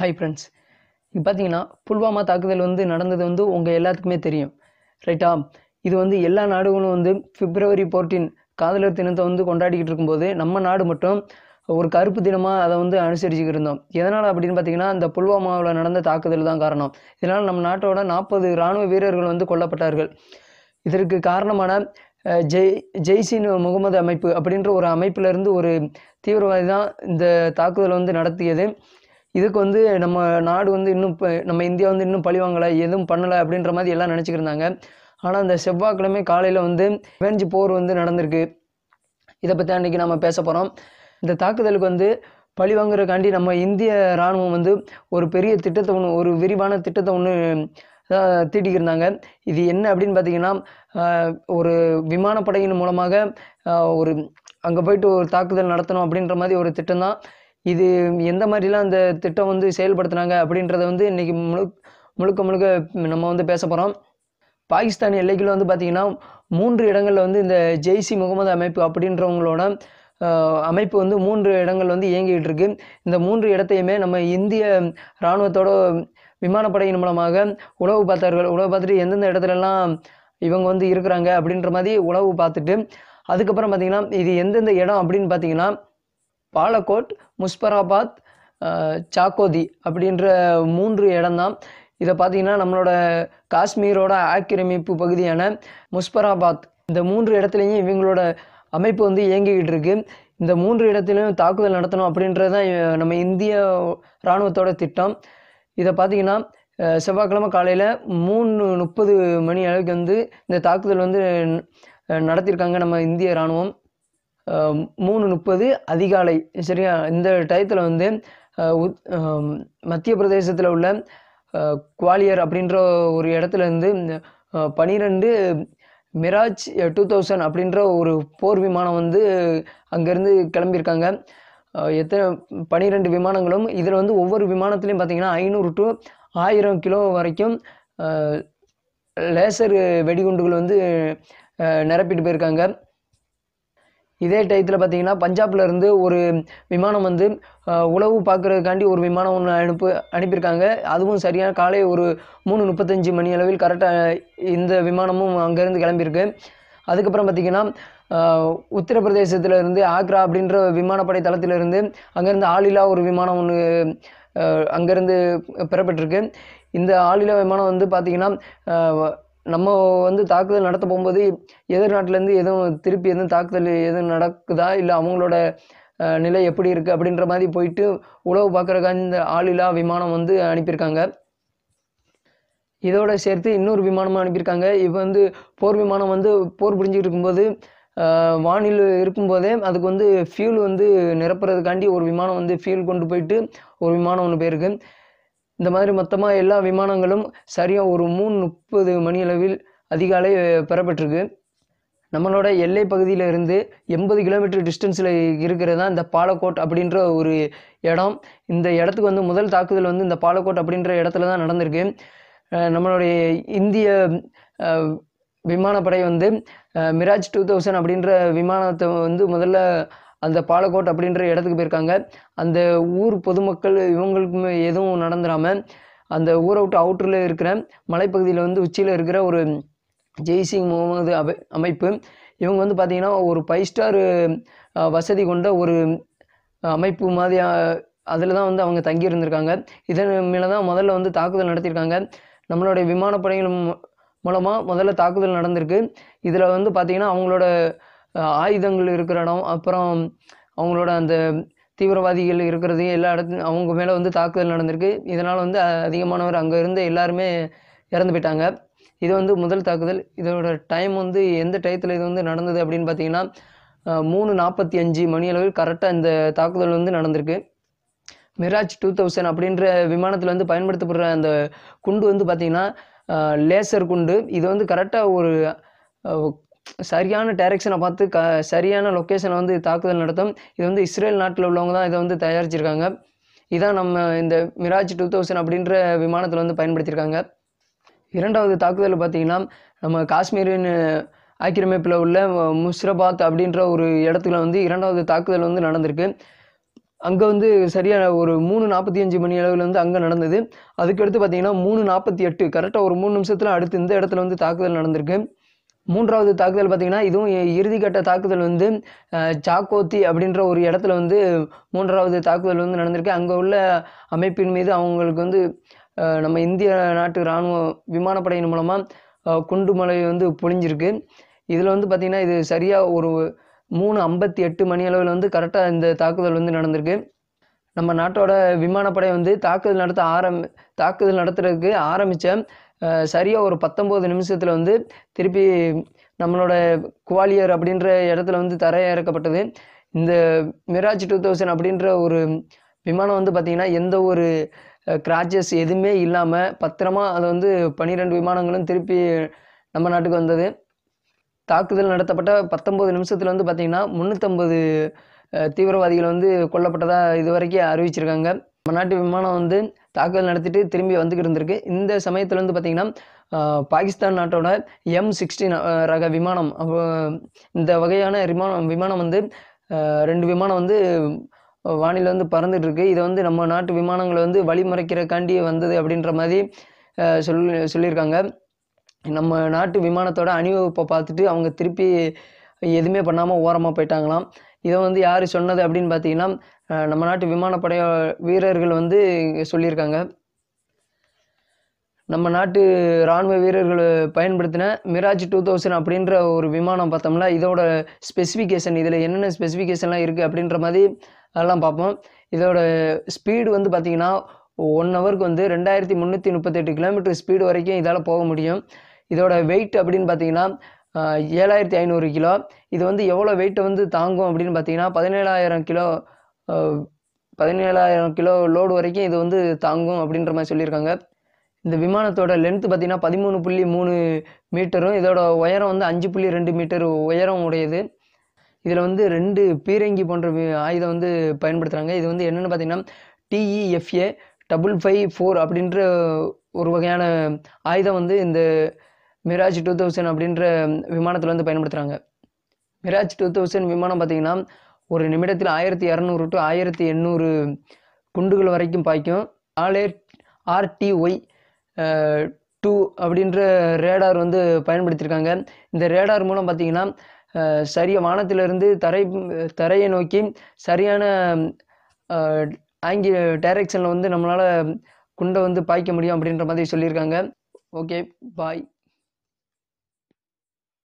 hi friends இப்போ பார்த்தீங்கன்னா புல்வாமா தாக்குதல் வந்து நடந்தது வந்து உங்கள் எல்லாத்துக்குமே தெரியும் ரைட்டா இது வந்து எல்லா நாடுகளும் வந்து பிப்ரவரி ஃபோர்டீன் காதலர் தினத்தை வந்து கொண்டாடிக்கிட்டு இருக்கும்போது நம்ம நாடு மட்டும் ஒரு கருப்பு தினமாக அதை வந்து அனுசரிச்சுக்கிட்டு இருந்தோம் எதனால் அப்படின்னு பார்த்தீங்கன்னா இந்த புல்வாமாவில் நடந்த தாக்குதல் தான் காரணம் இதனால் நம்ம நாட்டோட நாற்பது இராணுவ வீரர்கள் வந்து கொல்லப்பட்டார்கள் இதற்கு காரணமான ஜெய் ஜெய்சின் முகமது அமைப்பு அப்படின்ற ஒரு அமைப்பிலிருந்து ஒரு தீவிரவாதி தான் இந்த தாக்குதலை வந்து நடத்தியது இதுக்கு வந்து நம்ம நாடு வந்து இன்னும் நம்ம இந்தியா வந்து இன்னும் பழிவாங்கலை எதுவும் பண்ணலை அப்படின்ற மாதிரி எல்லாம் நினச்சிக்கிருந்தாங்க ஆனால் அந்த செவ்வாய்க்கிழமை காலையில் வந்து வெஞ்சு போர் வந்து நடந்திருக்கு இதை பற்றி அன்றைக்கி நம்ம பேச போகிறோம் இந்த தாக்குதலுக்கு வந்து பழி வாங்குறதுக்காண்டி நம்ம இந்திய இராணுவம் வந்து ஒரு பெரிய திட்டத்தை ஒன்று ஒரு விரிவான திட்டத்தை ஒன்று தீட்டிக்கிருந்தாங்க இது என்ன அப்படின்னு பார்த்தீங்கன்னா ஒரு விமானப்படையின் மூலமாக ஒரு அங்கே போயிட்டு ஒரு தாக்குதல் நடத்தணும் அப்படின்ற மாதிரி ஒரு திட்டம் தான் இது எந்த மாதிரிலாம் அந்த திட்டம் வந்து செயல்படுத்தினாங்க அப்படின்றத வந்து இன்றைக்கி முழு முழுக்க முழுக்க நம்ம வந்து பேச போகிறோம் பாகிஸ்தான் எல்லைக்குள்ள வந்து பார்த்திங்கன்னா மூன்று இடங்களில் வந்து இந்த ஜெய்சி முகமது அமைப்பு அப்படின்றவங்களோட அமைப்பு வந்து மூன்று இடங்கள் வந்து இயங்கிக்கிட்டு இருக்கு இந்த மூன்று இடத்தையுமே நம்ம இந்திய இராணுவத்தோட விமானப்படையின் மூலமாக உளவு பார்த்தார்கள் உளவு பார்த்துட்டு எந்தெந்த இடத்துலலாம் இவங்க வந்து இருக்கிறாங்க அப்படின்ற மாதிரி உளவு பார்த்துட்டு அதுக்கப்புறம் பார்த்திங்கன்னா இது எந்தெந்த இடம் அப்படின்னு பார்த்திங்கன்னா பாலக்கோட் முஸ்பராபாத் சாக்கோதி அப்படின்ற மூன்று இடம்தான் இதை பார்த்தீங்கன்னா நம்மளோட காஷ்மீரோட ஆக்கிரமிப்பு பகுதியான முஸ்பராபாத் இந்த மூன்று இடத்துலையும் இவங்களோட அமைப்பு வந்து இயங்கிக்கிட்டு இருக்குது இந்த மூன்று இடத்துலையும் தாக்குதல் நடத்தணும் அப்படின்றது தான் நம்ம இந்திய இராணுவத்தோட திட்டம் இதை பார்த்தீங்கன்னா செவ்வாய்க்கிழமை காலையில் மூணு முப்பது மணி அளவுக்கு வந்து இந்த தாக்குதல் வந்து நடத்தியிருக்காங்க நம்ம இந்திய இராணுவம் மூணு முப்பது அதிகாலை சரியா இந்த டயத்தில் வந்து மத்திய பிரதேசத்தில் உள்ள குவாலியர் அப்படின்ற ஒரு இடத்துல இருந்து பனிரெண்டு மிராஜ் டூ தௌசண்ட் அப்படின்ற ஒரு போர் விமானம் வந்து அங்கேருந்து கிளம்பியிருக்காங்க எத்தனை பனிரெண்டு விமானங்களும் இதில் வந்து ஒவ்வொரு விமானத்துலேயும் பார்த்தீங்கன்னா ஐநூறு டு ஆயிரம் கிலோ வரைக்கும் லேசர் வெடிகுண்டுகள் வந்து நிரப்பிட்டு போயிருக்காங்க இதே டயத்தில் பார்த்தீங்கன்னா இருந்து ஒரு விமானம் வந்து உளவு பார்க்குறதுக்காண்டி ஒரு விமானம் ஒன்று அனுப்பு அனுப்பியிருக்காங்க அதுவும் சரியான காலை ஒரு மூணு முப்பத்தஞ்சு மணி அளவில் கரெக்டாக இந்த விமானமும் அங்கேருந்து கிளம்பியிருக்கு அதுக்கப்புறம் பார்த்திங்கன்னா இருந்து ஆக்ரா அப்படின்ற விமானப்படை தளத்திலிருந்து அங்கேருந்து ஆளில்லா ஒரு விமானம் ஒன்று அங்கேருந்து பெறப்பட்டிருக்கு இந்த ஆளில்லா விமானம் வந்து பார்த்திங்கன்னா நம்ம வந்து தாக்குதல் நடத்த போகும்போது எதிர் நாட்டிலேருந்து எதுவும் திருப்பி எதுவும் தாக்குதல் எதுவும் நடக்குதா இல்லை அவங்களோட நிலை எப்படி இருக்குது அப்படின்ற மாதிரி போயிட்டு உழவு பார்க்குறக்கா இந்த ஆளில்லா விமானம் வந்து அனுப்பியிருக்காங்க இதோட சேர்த்து இன்னொரு விமானமும் அனுப்பியிருக்காங்க இப்போ வந்து போர் விமானம் வந்து போர் புரிஞ்சுக்கிட்டு இருக்கும்போது வானில் இருக்கும்போதே அதுக்கு வந்து ஃபியூல் வந்து நிரப்புறதுக்காண்டி ஒரு விமானம் வந்து ஃபியூல் கொண்டு போயிட்டு ஒரு விமானம் ஒன்று போயிருக்கு இந்த மாதிரி மொத்தமாக எல்லா விமானங்களும் சரியாக ஒரு மூணு முப்பது மணியளவில் அதிகாலை பெறப்பட்டிருக்கு நம்மளோட எல்லை பகுதியில் இருந்து எண்பது கிலோமீட்டர் டிஸ்டன்ஸில் இருக்கிறதா இந்த பாலக்கோட் அப்படின்ற ஒரு இடம் இந்த இடத்துக்கு வந்து முதல் தாக்குதல் வந்து இந்த பாலக்கோட் அப்படின்ற இடத்துல தான் நடந்திருக்கு நம்மளுடைய இந்திய விமானப்படை வந்து மிராஜ் டூ தௌசண்ட் அப்படின்ற விமானத்தை வந்து முதல்ல அந்த பாலக்கோட் அப்படின்ற இடத்துக்கு போயிருக்காங்க அந்த ஊர் பொதுமக்கள் இவங்களுக்குமே எதுவும் நடந்துடாமல் அந்த ஊரை விட்டு அவுட்டரில் இருக்கிற மலைப்பகுதியில் வந்து உச்சியில் இருக்கிற ஒரு ஜெய்சிங் முகமது அமை அமைப்பு இவங்க வந்து பார்த்திங்கன்னா ஒரு ஃபைவ் ஸ்டார் வசதி கொண்ட ஒரு அமைப்பு மாதிரி அதில் தான் வந்து அவங்க தங்கி இருந்திருக்காங்க இதன் மேலே தான் முதல்ல வந்து தாக்குதல் நடத்தியிருக்காங்க நம்மளுடைய விமானப்படைகள் மூலமாக முதல்ல தாக்குதல் நடந்திருக்கு இதில் வந்து பார்த்திங்கன்னா அவங்களோட ஆயுதங்கள் இருக்கிற இடம் அப்புறம் அவங்களோட அந்த தீவிரவாதிகள் இருக்கிறது எல்லா இடத்து அவங்க மேலே வந்து தாக்குதல் நடந்திருக்கு இதனால் வந்து அதிகமானவர் அங்கே இருந்து எல்லாருமே இறந்து போயிட்டாங்க இது வந்து முதல் தாக்குதல் இதோட டைம் வந்து எந்த டயத்தில் இது வந்து நடந்தது அப்படின்னு பார்த்தீங்கன்னா மூணு நாற்பத்தி அஞ்சு மணி அளவில் கரெக்டாக இந்த தாக்குதல் வந்து நடந்திருக்கு மிராஜ் டூ தௌசண்ட் அப்படின்ற விமானத்தில் வந்து பயன்படுத்தப்படுற அந்த குண்டு வந்து பார்த்திங்கன்னா லேசர் குண்டு இது வந்து கரெக்டாக ஒரு சரியான டைரக்ஷனை பார்த்து க சரியான லொக்கேஷனை வந்து தாக்குதல் நடத்தும் இது வந்து இஸ்ரேல் நாட்டில் உள்ளவங்க தான் இதை வந்து தயாரிச்சிருக்காங்க இதான் நம்ம இந்த மிராஜ் டூ தௌசண்ட் அப்படின்ற விமானத்தில் வந்து பயன்படுத்தியிருக்காங்க இரண்டாவது தாக்குதல் பார்த்திங்கன்னா நம்ம காஷ்மீரின் ஆக்கிரமிப்பில் உள்ள முஸ்ரபாத் அப்படின்ற ஒரு இடத்துல வந்து இரண்டாவது தாக்குதல் வந்து நடந்திருக்கு அங்கே வந்து சரியான ஒரு மூணு நாற்பத்தி அஞ்சு மணி அளவில் வந்து அங்கே நடந்தது அதுக்கடுத்து பார்த்திங்கன்னா மூணு நாற்பத்தி எட்டு கரெக்டாக ஒரு மூணு நிமிஷத்தில் அடுத்து இந்த இடத்துல வந்து தாக்குதல் நடந்திருக்கு மூன்றாவது தாக்குதல் பார்த்திங்கன்னா இதுவும் இறுதிக்கட்ட தாக்குதல் வந்து சாக்கோத்தி அப்படின்ற ஒரு இடத்துல வந்து மூன்றாவது தாக்குதல் வந்து நடந்திருக்கு அங்கே உள்ள அமைப்பின் மீது அவங்களுக்கு வந்து நம்ம இந்திய நாட்டு இராணுவ விமானப்படையின் மூலமாக குண்டுமலை வந்து பொழிஞ்சிருக்கு இதில் வந்து பார்த்திங்கன்னா இது சரியாக ஒரு மூணு ஐம்பத்தி எட்டு மணி அளவில் வந்து கரெக்டாக இந்த தாக்குதல் வந்து நடந்திருக்கு நம்ம நாட்டோட விமானப்படை வந்து தாக்குதல் நடத்த ஆரம் தாக்குதல் நடத்துறதுக்கு ஆரம்பித்த சரியாக ஒரு பத்தொம்போது நிமிஷத்தில் வந்து திருப்பி நம்மளோட குவாலியர் அப்படின்ற இடத்துல வந்து தரையிறக்கப்பட்டது இந்த மிராஜ் டூ தௌசண்ட் அப்படின்ற ஒரு விமானம் வந்து பார்த்திங்கன்னா எந்த ஒரு கிராச்சஸ் எதுவுமே இல்லாமல் பத்திரமா அதை வந்து பன்னிரெண்டு விமானங்களும் திருப்பி நம்ம நாட்டுக்கு வந்தது தாக்குதல் நடத்தப்பட்ட பத்தொம்போது நிமிஷத்தில் வந்து பார்த்திங்கன்னா முந்நூற்றம்பது தீவிரவாதிகள் வந்து கொல்லப்பட்டதாக இது வரைக்கும் அறிவிச்சிருக்காங்க மன்னாட்டு விமானம் வந்து தாக்குதல் நடத்திட்டு திரும்பி வந்துக்கிட்டு இருந்திருக்கு இந்த சமயத்தில் வந்து பார்த்தீங்கன்னா பாகிஸ்தான் நாட்டோட எம் சிக்ஸ்டீன் ரக விமானம் இந்த வகையான விமானம் விமானம் வந்து ரெண்டு விமானம் வந்து வானிலை வந்து பறந்துட்டு இருக்கு இதை வந்து நம்ம நாட்டு விமானங்களை வந்து வழிமுறைக்கிறக்காண்டி வந்தது அப்படின்ற மாதிரி சொல் சொல்லியிருக்காங்க நம்ம நாட்டு விமானத்தோட அணிவகுப்பை பார்த்துட்டு அவங்க திருப்பி எதுவுமே பண்ணாமல் ஓரமாக போயிட்டாங்களாம் இதை வந்து யார் சொன்னது அப்படின்னு பார்த்தீங்கன்னா நம்ம நாட்டு விமானப்படை வீரர்கள் வந்து சொல்லியிருக்காங்க நம்ம நாட்டு இராணுவ வீரர்கள் பயன்படுத்தின மிராஜ் டூ தௌசண்ட் அப்படின்ற ஒரு விமானம் பார்த்தோம்னா இதோட ஸ்பெசிஃபிகேஷன் இதில் என்னென்ன ஸ்பெசிஃபிகேஷன்லாம் இருக்குது அப்படின்ற மாதிரி அதெல்லாம் பார்ப்போம் இதோட ஸ்பீடு வந்து பார்த்திங்கன்னா ஒன் ஹவருக்கு வந்து ரெண்டாயிரத்தி முந்நூற்றி முப்பத்தெட்டு கிலோமீட்டர் ஸ்பீடு வரைக்கும் இதால் போக முடியும் இதோட வெயிட் அப்படின்னு பார்த்தீங்கன்னா ஏழாயிரத்தி ஐநூறு கிலோ இது வந்து எவ்வளோ வெயிட்டை வந்து தாங்கும் அப்படின்னு பார்த்தீங்கன்னா பதினேழாயிரம் கிலோ பதினேழாயிரம் கிலோ லோடு வரைக்கும் இது வந்து தாங்கும் அப்படின்ற மாதிரி சொல்லியிருக்காங்க இந்த விமானத்தோட லென்த்து பார்த்தீங்கன்னா பதிமூணு புள்ளி மூணு மீட்டரும் இதோட உயரம் வந்து அஞ்சு புள்ளி ரெண்டு மீட்டர் உயரம் உடையது இதில் வந்து ரெண்டு பீரங்கி போன்ற ஆயுதம் வந்து பயன்படுத்துகிறாங்க இது வந்து என்னென்னு பார்த்தீங்கன்னா டிஇஎஃப்ஏ டபுள் ஃபைவ் ஃபோர் அப்படின்ற ஒரு வகையான ஆயுதம் வந்து இந்த மிராஜ் டூ தௌசண்ட் அப்படின்ற விமானத்தில் வந்து பயன்படுத்துகிறாங்க மிராஜ் டூ தௌசண்ட் விமானம் பார்த்திங்கன்னா ஒரு நிமிடத்தில் ஆயிரத்தி இரநூறு டு ஆயிரத்தி எண்ணூறு குண்டுகள் வரைக்கும் பாய்க்கும் ஆலே ஆர்டிஒய் டூ அப்படின்ற ரேடார் வந்து பயன்படுத்தியிருக்காங்க இந்த ரேடார் மூலம் பார்த்திங்கன்னா சரியாக வானத்திலிருந்து தரை தரையை நோக்கி சரியான ஆங்கி டைரக்ஷனில் வந்து நம்மளால் குண்டை வந்து பாய்க்க முடியும் அப்படின்ற மாதிரி சொல்லியிருக்காங்க ஓகே பாய்